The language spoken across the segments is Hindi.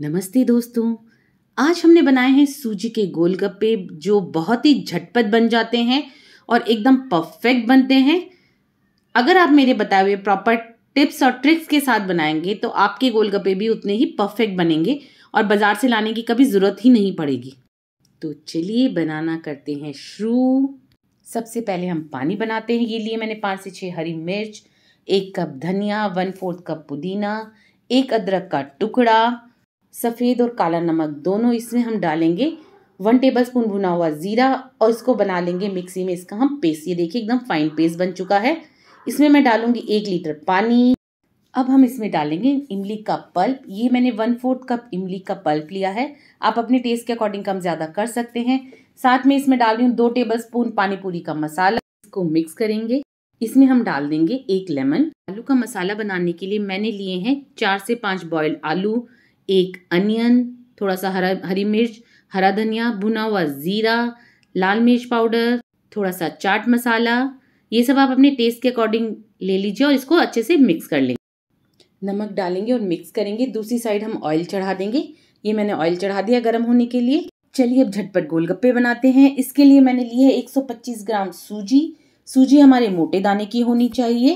नमस्ते दोस्तों आज हमने बनाए हैं सूजी के गोलगप्पे जो बहुत ही झटपट बन जाते हैं और एकदम परफेक्ट बनते हैं अगर आप मेरे बताए हुए प्रॉपर टिप्स और ट्रिक्स के साथ बनाएंगे तो आपके गोलगप्पे भी उतने ही परफेक्ट बनेंगे और बाज़ार से लाने की कभी ज़रूरत ही नहीं पड़ेगी तो चलिए बनाना करते हैं शुरू सबसे पहले हम पानी बनाते हैं ये लिए मैंने पाँच से छः हरी मिर्च एक कप धनिया वन फोर्थ कप पुदीना एक अदरक का टुकड़ा सफ़ेद और काला नमक दोनों इसमें हम डालेंगे वन टेबल स्पून भुना हुआ ज़ीरा और इसको बना लेंगे मिक्सी में इसका हम पेस्ट ये देखिए एकदम फाइन पेस्ट बन चुका है इसमें मैं डालूंगी एक लीटर पानी अब हम इसमें डालेंगे इमली का पल्प ये मैंने वन फोर्थ कप इमली का पल्प लिया है आप अपने टेस्ट के अकॉर्डिंग कम ज़्यादा कर सकते हैं साथ में इसमें डाल रही हूँ दो टेबल स्पून पानीपुरी का मसाला इसको मिक्स करेंगे इसमें हम डाल देंगे एक लेमन आलू का मसाला बनाने के लिए मैंने लिए हैं चार से पाँच बॉयल आलू एक अनियन थोड़ा सा हरा हरी मिर्च हरा धनिया भुना हुआ ज़ीरा लाल मिर्च पाउडर थोड़ा सा चाट मसाला ये सब आप अपने टेस्ट के अकॉर्डिंग ले लीजिए और इसको अच्छे से मिक्स कर लेंगे नमक डालेंगे और मिक्स करेंगे दूसरी साइड हम ऑयल चढ़ा देंगे ये मैंने ऑयल चढ़ा दिया गर्म होने के लिए चलिए अब झटपट गोलगप्पे बनाते हैं इसके लिए मैंने ली है 125 ग्राम सूजी सूजी हमारे मोटे दाने की होनी चाहिए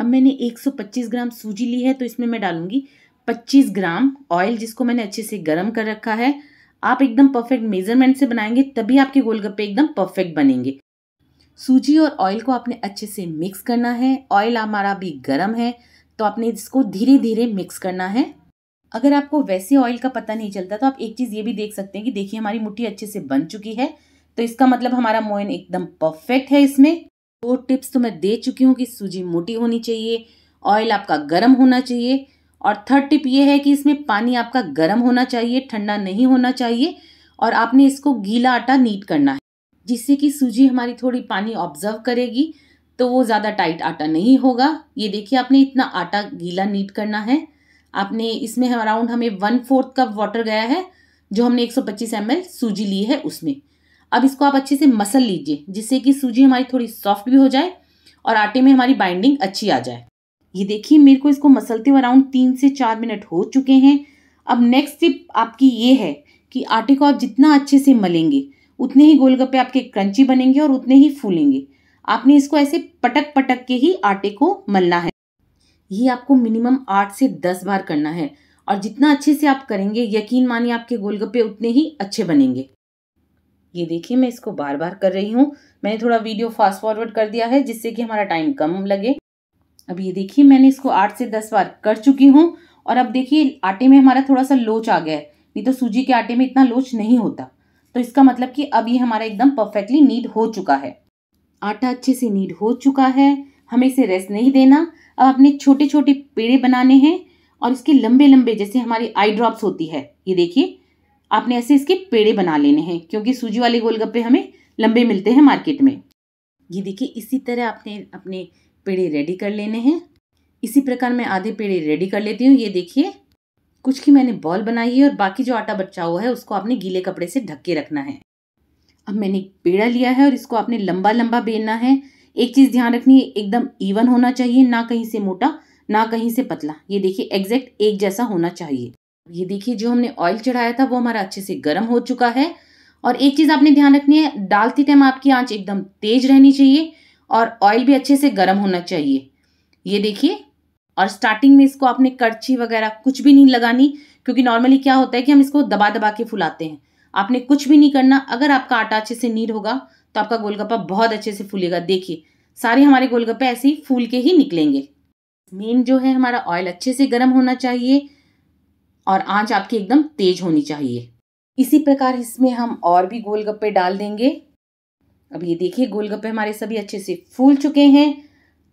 अब मैंने 125 ग्राम सूजी ली है तो इसमें मैं डालूंगी 25 ग्राम ऑयल जिसको मैंने अच्छे से गर्म कर रखा है आप एकदम परफेक्ट मेजरमेंट से बनाएंगे तभी आपके गोलगप्पे एकदम परफेक्ट बनेंगे सूजी और ऑयल को आपने अच्छे से मिक्स करना है ऑयल हमारा भी गर्म है तो आपने इसको धीरे धीरे मिक्स करना है अगर आपको वैसे ऑयल का पता नहीं चलता तो आप एक चीज़ ये भी देख सकते हैं कि देखिए हमारी मुट्ठी अच्छे से बन चुकी है तो इसका मतलब हमारा मोयन एकदम परफेक्ट है इसमें दो तो टिप्स तो मैं दे चुकी हूँ कि सूजी मोटी होनी चाहिए ऑयल आपका गर्म होना चाहिए और थर्ड टिप ये है कि इसमें पानी आपका गर्म होना चाहिए ठंडा नहीं होना चाहिए और आपने इसको गीला आटा नीट करना है जिससे कि सूजी हमारी थोड़ी पानी ऑब्जर्व करेगी तो वो ज़्यादा टाइट आटा नहीं होगा ये देखिए आपने इतना आटा गीला नीट करना है आपने इसमें अराउंड हमें वन फोर्थ कप वाटर गया है जो हमने 125 सौ सूजी ली है उसमें अब इसको आप अच्छे से मसल लीजिए जिससे कि सूजी हमारी थोड़ी सॉफ्ट भी हो जाए और आटे में हमारी बाइंडिंग अच्छी आ जाए ये देखिए मेरे को इसको मसलते हुए अराउंड तीन से चार मिनट हो चुके हैं अब नेक्स्ट टिप आपकी ये है कि आटे को आप जितना अच्छे से मलेंगे उतने ही गोलगप्पे आपके क्रंची बनेंगे और उतने ही फूलेंगे आपने इसको ऐसे पटक पटक के ही आटे को मलना है ये आपको मिनिमम आठ से दस बार करना है और जितना अच्छे से आप करेंगे यकीन मानिए आपके गोलगप्पे उतने ही अच्छे बनेंगे ये देखिए मैं इसको बार बार कर रही हूँ मैंने थोड़ा वीडियो फास्ट फॉरवर्ड कर दिया है जिससे कि हमारा टाइम कम लगे अब ये देखिए मैंने इसको आठ से दस बार कर चुकी हूँ और अब देखिए आटे में हमारा थोड़ा सा लोच आ गया है नहीं तो सूजी के आटे में इतना लोच नहीं होता तो इसका मतलब कि अब ये हमारा एकदम परफेक्टली नीड हो चुका है आटा अच्छे से नीड हो चुका है हमें इसे रेस्ट नहीं देना अब अपने छोटे छोटे पेड़े बनाने हैं और इसके लंबे लंबे जैसे हमारी आई ड्रॉप्स होती है ये देखिए आपने ऐसे इसके पेड़े बना लेने हैं क्योंकि सूजी वाले गोलगप्पे हमें लंबे मिलते हैं मार्केट में ये देखिए इसी तरह आपने अपने पेड़े रेडी कर लेने हैं इसी प्रकार मैं आधे पेड़े रेडी कर लेती हूँ ये देखिए कुछ की मैंने बॉल बनाई है और बाकी जो आटा बचा हुआ है उसको आपने गीले कपड़े से ढक के रखना है अब मैंने पेड़ा लिया है और इसको आपने लंबा लंबा बेलना है एक चीज़ ध्यान रखनी है एकदम इवन होना चाहिए ना कहीं से मोटा ना कहीं से पतला ये देखिए एग्जैक्ट एक जैसा होना चाहिए ये देखिए जो हमने ऑयल चढ़ाया था वो हमारा अच्छे से गर्म हो चुका है और एक चीज़ आपने ध्यान रखनी है डालते टाइम आपकी आंच एकदम तेज रहनी चाहिए और ऑयल भी अच्छे से गर्म होना चाहिए ये देखिए और स्टार्टिंग में इसको आपने करछी वगैरह कुछ भी नहीं लगानी क्योंकि नॉर्मली क्या होता है कि हम इसको दबा दबा के फुलाते हैं आपने कुछ भी नहीं करना अगर आपका आटा अच्छे से नीर होगा तो आपका गोलगप्पा बहुत अच्छे से फूलेगा देखिए सारे हमारे गोलगप्पे ऐसे ही फूल के ही निकलेंगे मेन जो है हमारा ऑयल अच्छे से गर्म होना चाहिए और आंच आपकी एकदम तेज होनी चाहिए इसी प्रकार इसमें हम और भी गोलगप्पे डाल देंगे अब ये देखिए गोलगप्पे हमारे सभी अच्छे से फूल चुके हैं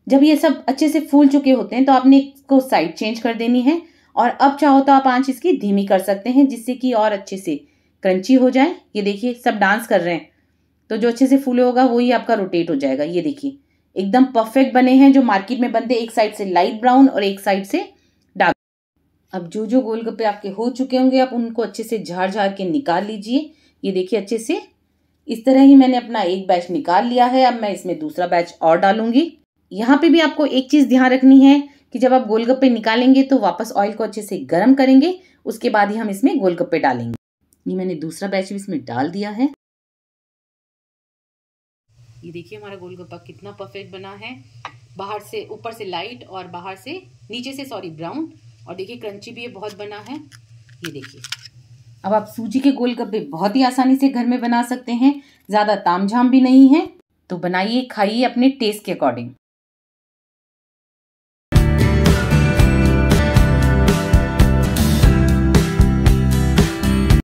जब ये सब अच्छे से फूल चुके होते हैं तो आपने इसको साइड चेंज कर देनी है और अब चाहो तो आप आंच इसकी धीमी कर सकते हैं जिससे कि और अच्छे से क्रंची हो जाए ये देखिए सब डांस कर रहे हैं तो जो अच्छे से फूले होगा वही आपका रोटेट हो जाएगा ये देखिए एकदम परफेक्ट बने हैं जो मार्केट में बनते एक साइड से लाइट ब्राउन और एक साइड से डार्क अब जो जो गोलगप्पे आपके हो चुके होंगे आप उनको अच्छे से झाड़ झाड़ के निकाल लीजिए ये देखिए अच्छे से इस तरह ही मैंने अपना एक बैच निकाल लिया है अब मैं इसमें दूसरा बैच और डालूंगी यहाँ पे भी आपको एक चीज़ ध्यान रखनी है कि जब आप गोलगप्पे निकालेंगे तो वापस ऑयल को अच्छे से गर्म करेंगे उसके बाद ही हम इसमें गोलगप्पे डालेंगे ये मैंने दूसरा बैच भी इसमें डाल दिया है ये देखिए हमारा गोलगप्पा कितना परफेक्ट बना है बाहर से ऊपर से लाइट और बाहर से नीचे से सॉरी ब्राउन और देखिए क्रंची भी ये बहुत बना है ये देखिए अब आप सूजी के गोलगप्पे बहुत ही आसानी से घर में बना सकते हैं ज़्यादा तामझाम भी नहीं है तो बनाइए खाइए अपने टेस्ट के अकॉर्डिंग